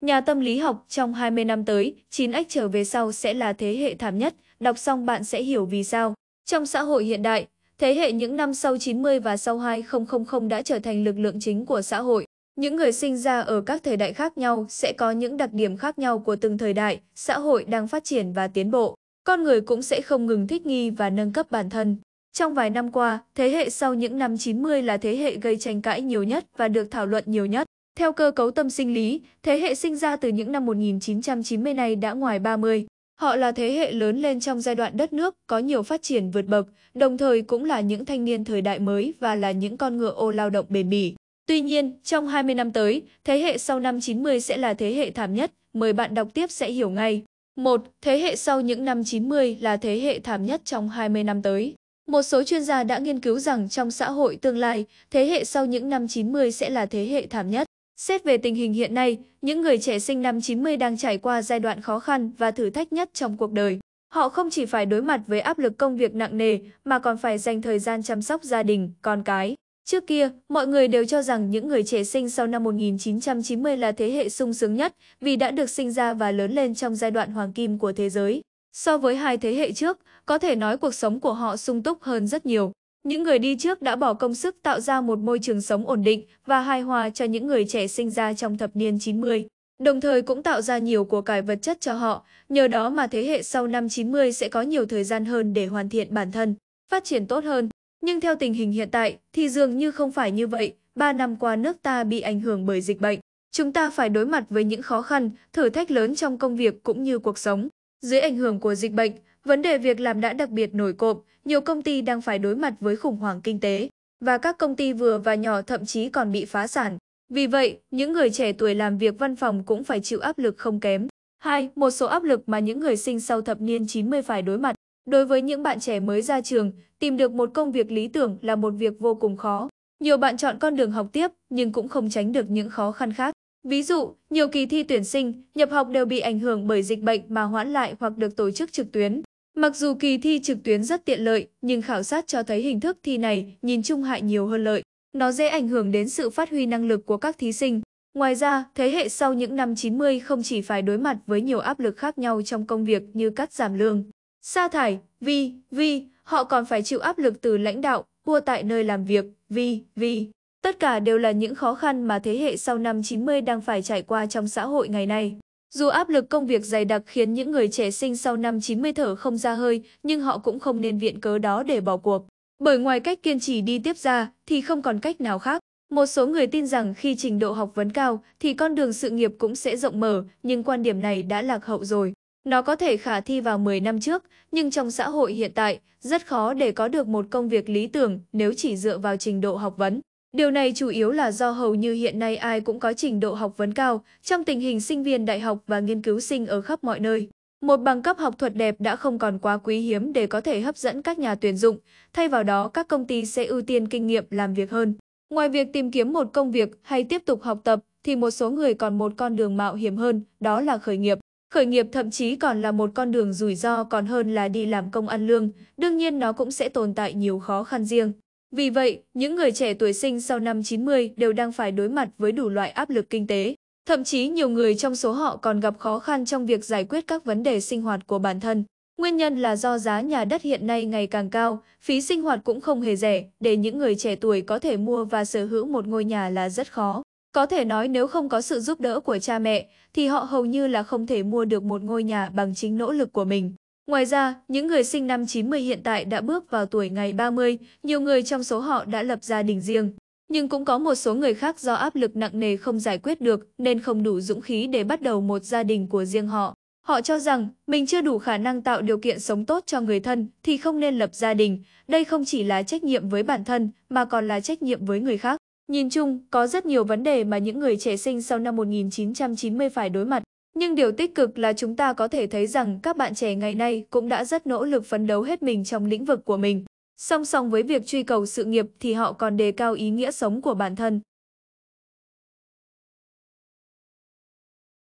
Nhà tâm lý học trong 20 năm tới, 9X trở về sau sẽ là thế hệ thảm nhất, đọc xong bạn sẽ hiểu vì sao. Trong xã hội hiện đại, thế hệ những năm sau 90 và sau 2000 đã trở thành lực lượng chính của xã hội. Những người sinh ra ở các thời đại khác nhau sẽ có những đặc điểm khác nhau của từng thời đại, xã hội đang phát triển và tiến bộ. Con người cũng sẽ không ngừng thích nghi và nâng cấp bản thân. Trong vài năm qua, thế hệ sau những năm 90 là thế hệ gây tranh cãi nhiều nhất và được thảo luận nhiều nhất. Theo cơ cấu tâm sinh lý, thế hệ sinh ra từ những năm 1990 này đã ngoài 30. Họ là thế hệ lớn lên trong giai đoạn đất nước có nhiều phát triển vượt bậc, đồng thời cũng là những thanh niên thời đại mới và là những con ngựa ô lao động bền bỉ. Tuy nhiên, trong 20 năm tới, thế hệ sau năm 90 sẽ là thế hệ thảm nhất, mời bạn đọc tiếp sẽ hiểu ngay. 1. Thế hệ sau những năm 90 là thế hệ thảm nhất trong 20 năm tới. Một số chuyên gia đã nghiên cứu rằng trong xã hội tương lai, thế hệ sau những năm 90 sẽ là thế hệ thảm nhất. Xét về tình hình hiện nay, những người trẻ sinh năm 90 đang trải qua giai đoạn khó khăn và thử thách nhất trong cuộc đời. Họ không chỉ phải đối mặt với áp lực công việc nặng nề mà còn phải dành thời gian chăm sóc gia đình, con cái. Trước kia, mọi người đều cho rằng những người trẻ sinh sau năm 1990 là thế hệ sung sướng nhất vì đã được sinh ra và lớn lên trong giai đoạn hoàng kim của thế giới. So với hai thế hệ trước, có thể nói cuộc sống của họ sung túc hơn rất nhiều. Những người đi trước đã bỏ công sức tạo ra một môi trường sống ổn định và hài hòa cho những người trẻ sinh ra trong thập niên 90, đồng thời cũng tạo ra nhiều của cải vật chất cho họ, nhờ đó mà thế hệ sau năm 90 sẽ có nhiều thời gian hơn để hoàn thiện bản thân, phát triển tốt hơn. Nhưng theo tình hình hiện tại thì dường như không phải như vậy, 3 năm qua nước ta bị ảnh hưởng bởi dịch bệnh. Chúng ta phải đối mặt với những khó khăn, thử thách lớn trong công việc cũng như cuộc sống. Dưới ảnh hưởng của dịch bệnh, vấn đề việc làm đã đặc biệt nổi cộm, nhiều công ty đang phải đối mặt với khủng hoảng kinh tế và các công ty vừa và nhỏ thậm chí còn bị phá sản. Vì vậy, những người trẻ tuổi làm việc văn phòng cũng phải chịu áp lực không kém. 2. Một số áp lực mà những người sinh sau thập niên 90 phải đối mặt. Đối với những bạn trẻ mới ra trường, tìm được một công việc lý tưởng là một việc vô cùng khó. Nhiều bạn chọn con đường học tiếp nhưng cũng không tránh được những khó khăn khác. Ví dụ, nhiều kỳ thi tuyển sinh, nhập học đều bị ảnh hưởng bởi dịch bệnh mà hoãn lại hoặc được tổ chức trực tuyến. Mặc dù kỳ thi trực tuyến rất tiện lợi, nhưng khảo sát cho thấy hình thức thi này nhìn chung hại nhiều hơn lợi. Nó dễ ảnh hưởng đến sự phát huy năng lực của các thí sinh. Ngoài ra, thế hệ sau những năm 90 không chỉ phải đối mặt với nhiều áp lực khác nhau trong công việc như cắt giảm lương, sa thải, vi, vi, họ còn phải chịu áp lực từ lãnh đạo, vua tại nơi làm việc, vi, vi. Tất cả đều là những khó khăn mà thế hệ sau năm 90 đang phải trải qua trong xã hội ngày nay. Dù áp lực công việc dày đặc khiến những người trẻ sinh sau năm 90 thở không ra hơi, nhưng họ cũng không nên viện cớ đó để bỏ cuộc. Bởi ngoài cách kiên trì đi tiếp ra, thì không còn cách nào khác. Một số người tin rằng khi trình độ học vấn cao, thì con đường sự nghiệp cũng sẽ rộng mở, nhưng quan điểm này đã lạc hậu rồi. Nó có thể khả thi vào 10 năm trước, nhưng trong xã hội hiện tại, rất khó để có được một công việc lý tưởng nếu chỉ dựa vào trình độ học vấn. Điều này chủ yếu là do hầu như hiện nay ai cũng có trình độ học vấn cao trong tình hình sinh viên đại học và nghiên cứu sinh ở khắp mọi nơi. Một bằng cấp học thuật đẹp đã không còn quá quý hiếm để có thể hấp dẫn các nhà tuyển dụng, thay vào đó các công ty sẽ ưu tiên kinh nghiệm làm việc hơn. Ngoài việc tìm kiếm một công việc hay tiếp tục học tập thì một số người còn một con đường mạo hiểm hơn, đó là khởi nghiệp. Khởi nghiệp thậm chí còn là một con đường rủi ro còn hơn là đi làm công ăn lương, đương nhiên nó cũng sẽ tồn tại nhiều khó khăn riêng. Vì vậy, những người trẻ tuổi sinh sau năm 90 đều đang phải đối mặt với đủ loại áp lực kinh tế. Thậm chí nhiều người trong số họ còn gặp khó khăn trong việc giải quyết các vấn đề sinh hoạt của bản thân. Nguyên nhân là do giá nhà đất hiện nay ngày càng cao, phí sinh hoạt cũng không hề rẻ, để những người trẻ tuổi có thể mua và sở hữu một ngôi nhà là rất khó. Có thể nói nếu không có sự giúp đỡ của cha mẹ, thì họ hầu như là không thể mua được một ngôi nhà bằng chính nỗ lực của mình. Ngoài ra, những người sinh năm 90 hiện tại đã bước vào tuổi ngày 30, nhiều người trong số họ đã lập gia đình riêng. Nhưng cũng có một số người khác do áp lực nặng nề không giải quyết được nên không đủ dũng khí để bắt đầu một gia đình của riêng họ. Họ cho rằng mình chưa đủ khả năng tạo điều kiện sống tốt cho người thân thì không nên lập gia đình. Đây không chỉ là trách nhiệm với bản thân mà còn là trách nhiệm với người khác. Nhìn chung, có rất nhiều vấn đề mà những người trẻ sinh sau năm 1990 phải đối mặt. Nhưng điều tích cực là chúng ta có thể thấy rằng các bạn trẻ ngày nay cũng đã rất nỗ lực phấn đấu hết mình trong lĩnh vực của mình. Song song với việc truy cầu sự nghiệp thì họ còn đề cao ý nghĩa sống của bản thân.